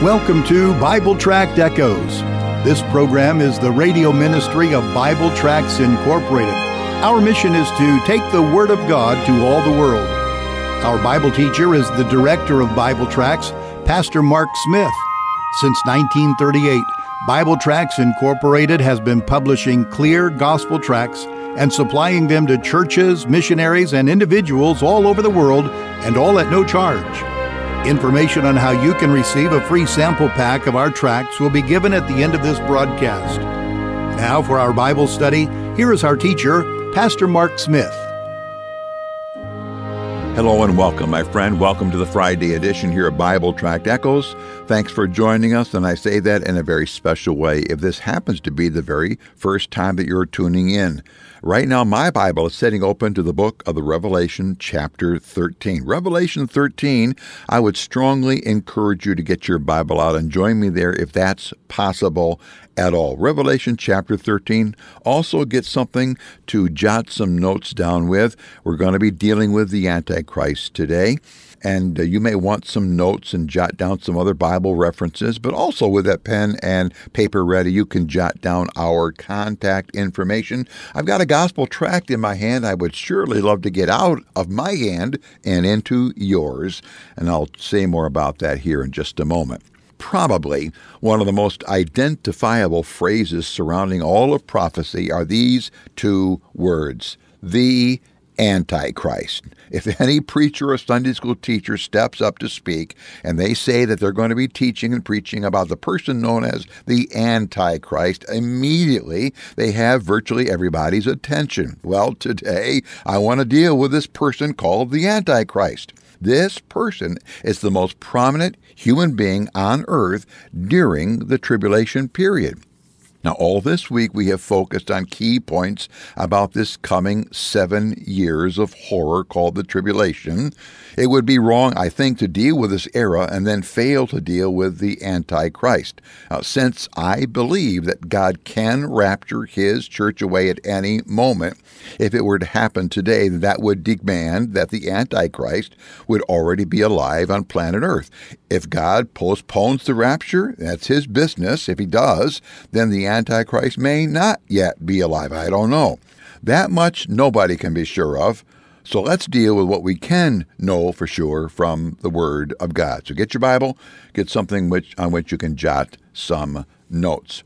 Welcome to Bible Tract Echoes. This program is the radio ministry of Bible Tracts Incorporated. Our mission is to take the Word of God to all the world. Our Bible teacher is the director of Bible Tracts, Pastor Mark Smith. Since 1938, Bible Tracts Incorporated has been publishing clear gospel tracts and supplying them to churches, missionaries, and individuals all over the world, and all at no charge. Information on how you can receive a free sample pack of our tracts will be given at the end of this broadcast. Now, for our Bible study, here is our teacher, Pastor Mark Smith. Hello and welcome, my friend. Welcome to the Friday edition here at Bible Tract Echoes. Thanks for joining us, and I say that in a very special way if this happens to be the very first time that you're tuning in. Right now, my Bible is sitting open to the book of the Revelation, chapter 13. Revelation 13, I would strongly encourage you to get your Bible out and join me there if that's possible at all. Revelation chapter 13. Also, get something to jot some notes down with. We're going to be dealing with the Antichrist. Christ today. And uh, you may want some notes and jot down some other Bible references, but also with that pen and paper ready, you can jot down our contact information. I've got a gospel tract in my hand I would surely love to get out of my hand and into yours, and I'll say more about that here in just a moment probably one of the most identifiable phrases surrounding all of prophecy are these two words the Antichrist. If any preacher or Sunday school teacher steps up to speak and they say that they're going to be teaching and preaching about the person known as the Antichrist, immediately they have virtually everybody's attention. Well, today I want to deal with this person called the Antichrist. This person is the most prominent human being on earth during the tribulation period. Now, all this week we have focused on key points about this coming seven years of horror called the Tribulation. It would be wrong, I think, to deal with this era and then fail to deal with the Antichrist. Now, since I believe that God can rapture His church away at any moment, if it were to happen today, that would demand that the Antichrist would already be alive on planet Earth. If God postpones the rapture, that's his business. If he does, then the Antichrist may not yet be alive. I don't know. That much nobody can be sure of. So let's deal with what we can know for sure from the Word of God. So get your Bible, get something which, on which you can jot some notes.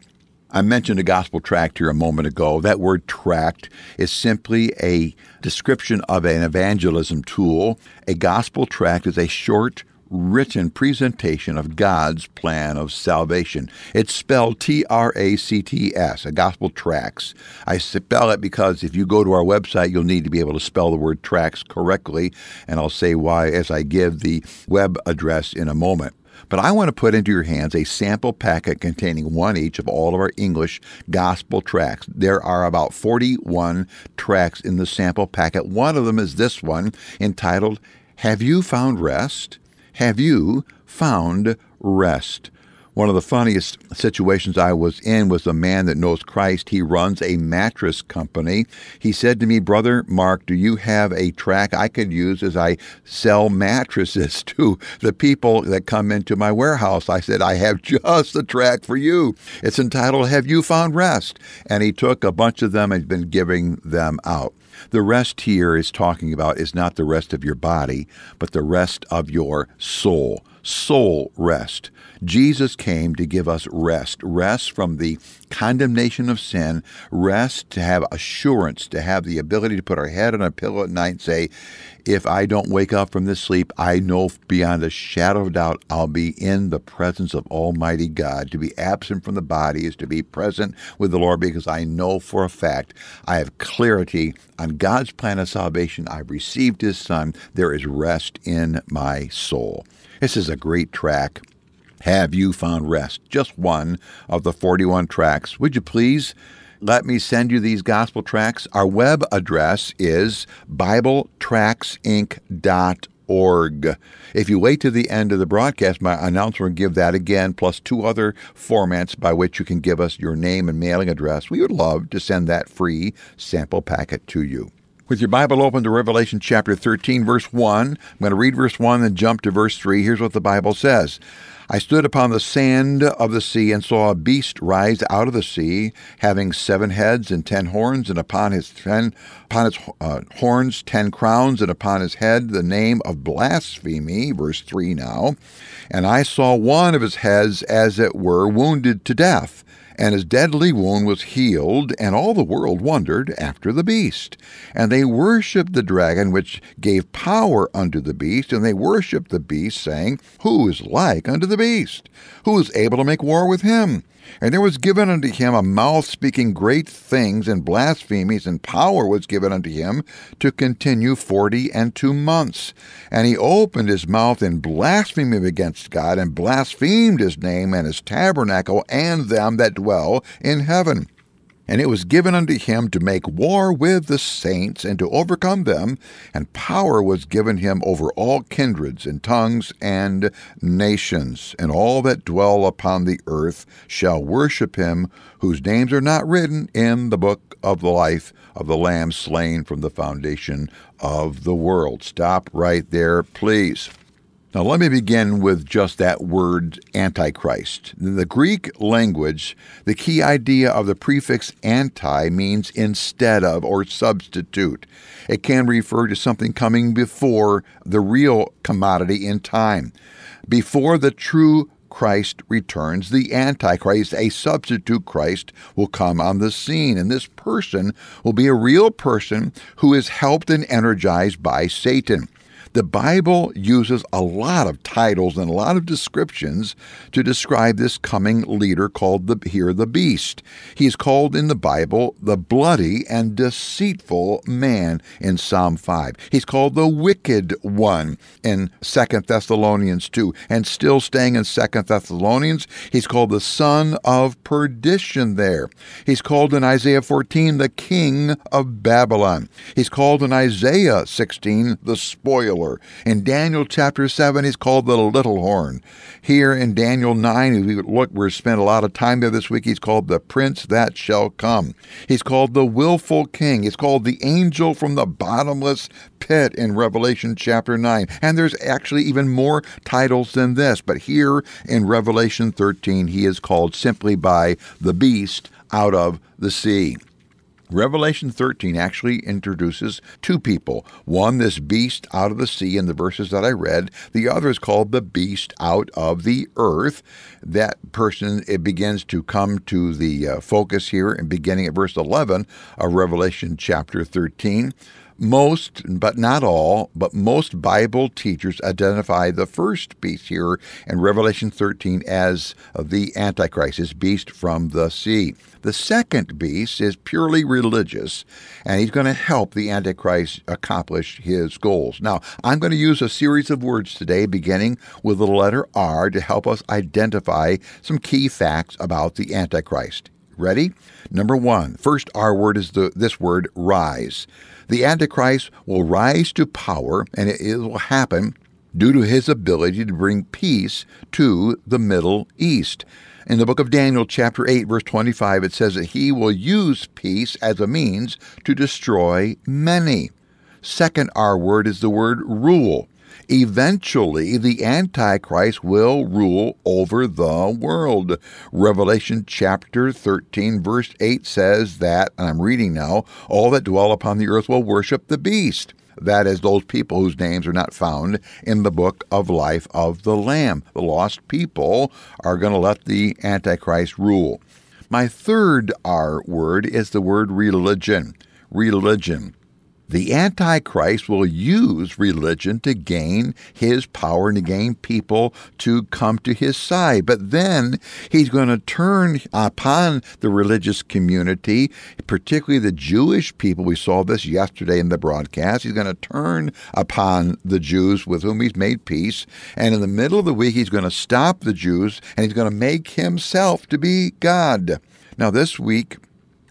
I mentioned a gospel tract here a moment ago. That word tract is simply a description of an evangelism tool. A gospel tract is a short written presentation of God's plan of salvation. It's spelled T R A C T S, a gospel tracts. I spell it because if you go to our website, you'll need to be able to spell the word tracts correctly, and I'll say why as I give the web address in a moment but I want to put into your hands a sample packet containing one each of all of our English gospel tracks. There are about 41 tracks in the sample packet. One of them is this one entitled, Have You Found Rest? Have you found rest? One of the funniest situations I was in was a man that knows Christ. He runs a mattress company. He said to me, Brother Mark, do you have a track I could use as I sell mattresses to the people that come into my warehouse? I said, I have just the track for you. It's entitled, Have You Found Rest? And he took a bunch of them and been giving them out. The rest here is talking about is not the rest of your body, but the rest of your soul. Soul rest. Jesus came to give us rest rest from the condemnation of sin, rest to have assurance, to have the ability to put our head on a pillow at night and say, if I don't wake up from this sleep, I know beyond a shadow of doubt I'll be in the presence of Almighty God. To be absent from the body is to be present with the Lord because I know for a fact I have clarity on God's plan of salvation. I've received His Son. There is rest in my soul. This is a great track. Have You Found Rest? Just one of the 41 tracks. Would you please? let me send you these gospel tracks? Our web address is BibleTracksInc.org. If you wait to the end of the broadcast, my announcer will give that again, plus two other formats by which you can give us your name and mailing address. We would love to send that free sample packet to you. With your Bible open to Revelation chapter 13, verse 1, I'm going to read verse 1 and jump to verse 3. Here's what the Bible says I stood upon the sand of the sea and saw a beast rise out of the sea, having seven heads and ten horns, and upon his ten, upon its uh, horns ten crowns, and upon his head the name of blasphemy. Verse three now, and I saw one of his heads as it were wounded to death and his deadly wound was healed, and all the world wondered after the beast. And they worshipped the dragon, which gave power unto the beast, and they worshipped the beast, saying, Who is like unto the beast? Who is able to make war with him? And there was given unto him a mouth speaking great things and blasphemies, and power was given unto him to continue forty and two months. And he opened his mouth in blasphemy against God, and blasphemed his name and his tabernacle and them that dwell in heaven. And it was given unto him to make war with the saints and to overcome them, and power was given him over all kindreds and tongues and nations. And all that dwell upon the earth shall worship him, whose names are not written in the book of the life of the Lamb slain from the foundation of the world. Stop right there, please. Now, let me begin with just that word, Antichrist. In the Greek language, the key idea of the prefix anti means instead of or substitute. It can refer to something coming before the real commodity in time. Before the true Christ returns, the Antichrist, a substitute Christ, will come on the scene. And this person will be a real person who is helped and energized by Satan. The Bible uses a lot of titles and a lot of descriptions to describe this coming leader called the, here the beast. He's called in the Bible the bloody and deceitful man in Psalm 5. He's called the wicked one in 2 Thessalonians 2. And still staying in 2 Thessalonians, he's called the son of perdition there. He's called in Isaiah 14 the king of Babylon. He's called in Isaiah 16 the spoiler in Daniel chapter 7, he's called the little horn. Here in Daniel 9, we look, we spent a lot of time there this week, he's called the prince that shall come. He's called the willful king. He's called the angel from the bottomless pit in Revelation chapter 9. And there's actually even more titles than this, but here in Revelation 13, he is called simply by the beast out of the sea. Revelation 13 actually introduces two people. One, this beast out of the sea in the verses that I read. The other is called the beast out of the earth. That person, it begins to come to the uh, focus here, and beginning at verse 11 of Revelation chapter 13. Most, but not all, but most Bible teachers identify the first beast here in Revelation 13 as the Antichrist, his beast from the sea. The second beast is purely religious, and he's going to help the Antichrist accomplish his goals. Now, I'm going to use a series of words today, beginning with the letter R, to help us identify some key facts about the Antichrist. Ready? Number one, first R word is the, this word rise the Antichrist will rise to power and it will happen due to his ability to bring peace to the Middle East. In the book of Daniel, chapter 8, verse 25, it says that he will use peace as a means to destroy many. Second R word is the word rule. Eventually, the Antichrist will rule over the world. Revelation chapter 13, verse 8 says that, and I'm reading now, all that dwell upon the earth will worship the beast that is, those people whose names are not found in the book of life of the Lamb. The lost people are going to let the Antichrist rule. My third R word is the word religion. Religion the Antichrist will use religion to gain his power and to gain people to come to his side. But then he's going to turn upon the religious community, particularly the Jewish people. We saw this yesterday in the broadcast. He's going to turn upon the Jews with whom he's made peace. And in the middle of the week, he's going to stop the Jews and he's going to make himself to be God. Now, this week,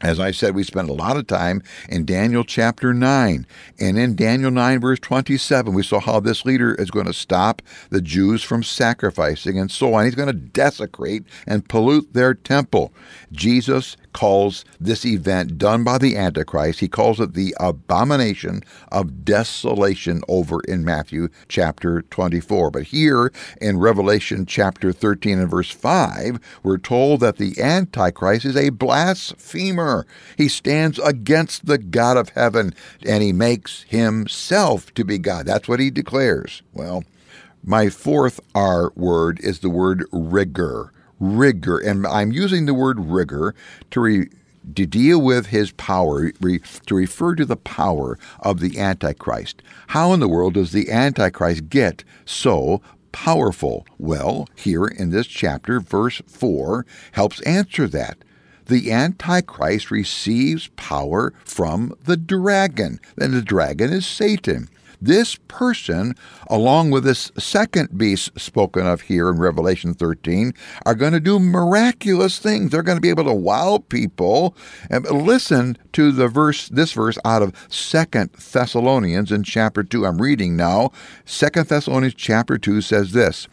as I said, we spent a lot of time in Daniel chapter 9. And in Daniel 9, verse 27, we saw how this leader is going to stop the Jews from sacrificing and so on. He's going to desecrate and pollute their temple. Jesus calls this event done by the Antichrist, he calls it the abomination of desolation over in Matthew chapter 24. But here in Revelation chapter 13 and verse 5, we're told that the Antichrist is a blasphemer. He stands against the God of heaven and he makes himself to be God. That's what he declares. Well, my fourth R word is the word rigor. Rigor. And I'm using the word rigor to re- to deal with his power, re, to refer to the power of the Antichrist. How in the world does the Antichrist get so powerful? Well, here in this chapter, verse 4 helps answer that the Antichrist receives power from the dragon, and the dragon is Satan this person, along with this second beast spoken of here in Revelation 13, are going to do miraculous things. They're going to be able to wow people. And listen to the verse, this verse out of Second Thessalonians in chapter 2. I'm reading now. Second Thessalonians chapter 2 says this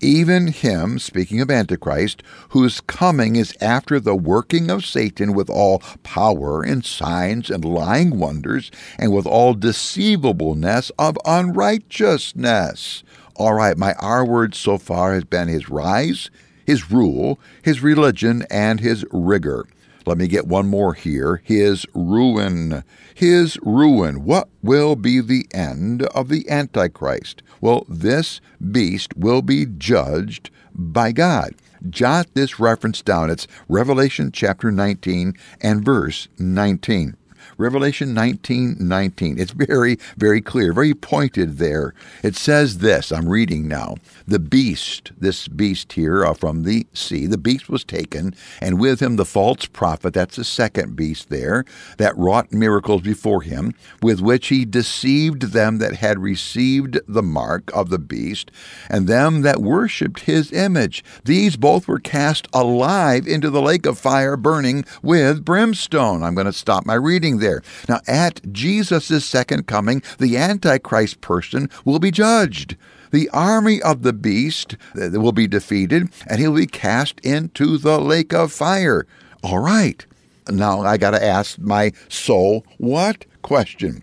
Even him, speaking of Antichrist, whose coming is after the working of Satan with all power and signs and lying wonders and with all deceivableness of unrighteousness. All right, my R word so far has been his rise, his rule, his religion, and his rigor. Let me get one more here. His ruin. His ruin. What will be the end of the Antichrist? Well, this beast will be judged by God. Jot this reference down. It's Revelation chapter 19 and verse 19. Revelation 19 19. It's very, very clear, very pointed there. It says this I'm reading now the beast, this beast here uh, from the sea, the beast was taken, and with him the false prophet, that's the second beast there, that wrought miracles before him, with which he deceived them that had received the mark of the beast, and them that worshipped his image. These both were cast alive into the lake of fire burning with brimstone. I'm going to stop my reading there. Now, at Jesus' second coming, the Antichrist person will be judged. The army of the beast uh, will be defeated, and he'll be cast into the lake of fire. All right. Now I got to ask my soul, what question.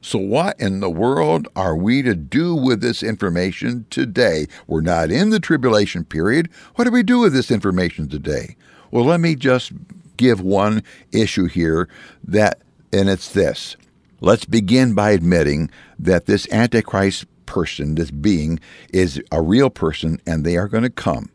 So, what in the world are we to do with this information today? We're not in the tribulation period. What do we do with this information today? Well, let me just give one issue here that, and it's this. Let's begin by admitting that this Antichrist person, this being, is a real person and they are going to come.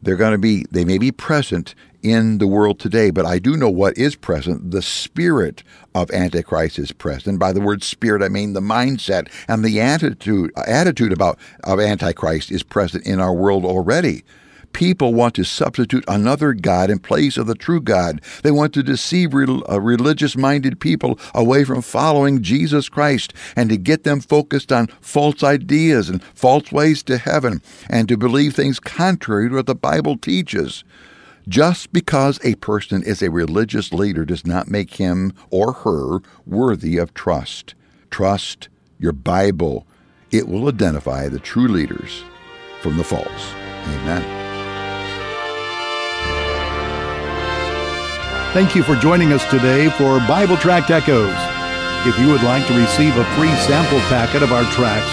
They're going to be, they may be present in the world today, but I do know what is present. The spirit of Antichrist is present. by the word spirit, I mean the mindset and the attitude, attitude about of Antichrist is present in our world already. People want to substitute another God in place of the true God. They want to deceive uh, religious minded people away from following Jesus Christ and to get them focused on false ideas and false ways to heaven and to believe things contrary to what the Bible teaches. Just because a person is a religious leader does not make him or her worthy of trust. Trust your Bible. It will identify the true leaders from the false. Amen. Thank you for joining us today for Bible Tract Echoes. If you would like to receive a free sample packet of our tracks,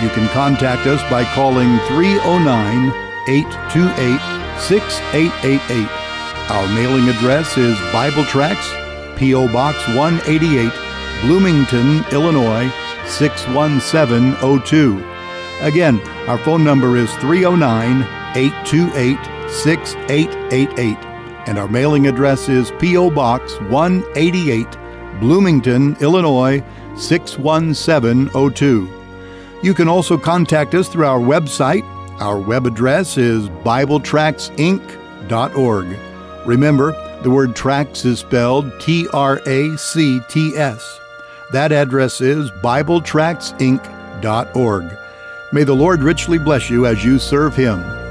you can contact us by calling 309 828 6888. Our mailing address is Bible Tracts, P.O. Box 188, Bloomington, Illinois 61702. Again, our phone number is 309 828 6888 and our mailing address is P.O. Box 188, Bloomington, Illinois 61702. You can also contact us through our website. Our web address is BibleTractsInc.org. Remember, the word tracts is spelled T R A C T S. That address is BibleTractsInc.org. May the Lord richly bless you as you serve Him.